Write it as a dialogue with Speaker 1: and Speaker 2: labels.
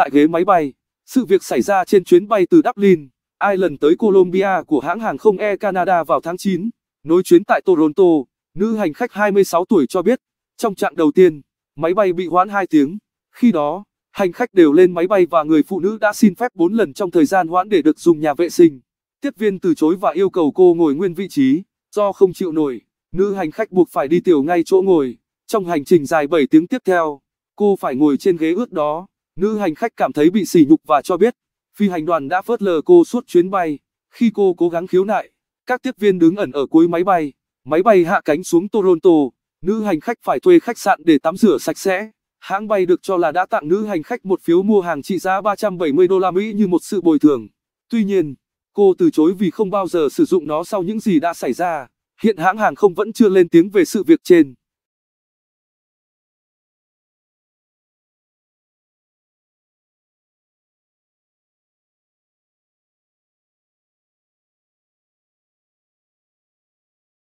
Speaker 1: tại ghế máy bay. Sự việc xảy ra trên chuyến bay từ Dublin, Ireland tới Colombia của hãng hàng không Air Canada vào tháng 9. Nối chuyến tại Toronto, nữ hành khách 26 tuổi cho biết, trong trạng đầu tiên, máy bay bị hoãn 2 tiếng. Khi đó, hành khách đều lên máy bay và người phụ nữ đã xin phép 4 lần trong thời gian hoãn để được dùng nhà vệ sinh. Tiếp viên từ chối và yêu cầu cô ngồi nguyên vị trí, do không chịu nổi, nữ hành khách buộc phải đi tiểu ngay chỗ ngồi. Trong hành trình dài 7 tiếng tiếp theo, cô phải ngồi trên ghế ướt đó. Nữ hành khách cảm thấy bị sỉ nhục và cho biết, phi hành đoàn đã phớt lờ cô suốt chuyến bay. Khi cô cố gắng khiếu nại, các tiếp viên đứng ẩn ở cuối máy bay. Máy bay hạ cánh xuống Toronto, nữ hành khách phải thuê khách sạn để tắm rửa sạch sẽ. Hãng bay được cho là đã tặng nữ hành khách một phiếu mua hàng trị giá 370 đô la Mỹ như một sự bồi thường. Tuy nhiên, cô từ chối vì không bao giờ sử dụng nó sau những gì đã xảy ra. Hiện hãng hàng không vẫn chưa
Speaker 2: lên tiếng về sự việc trên.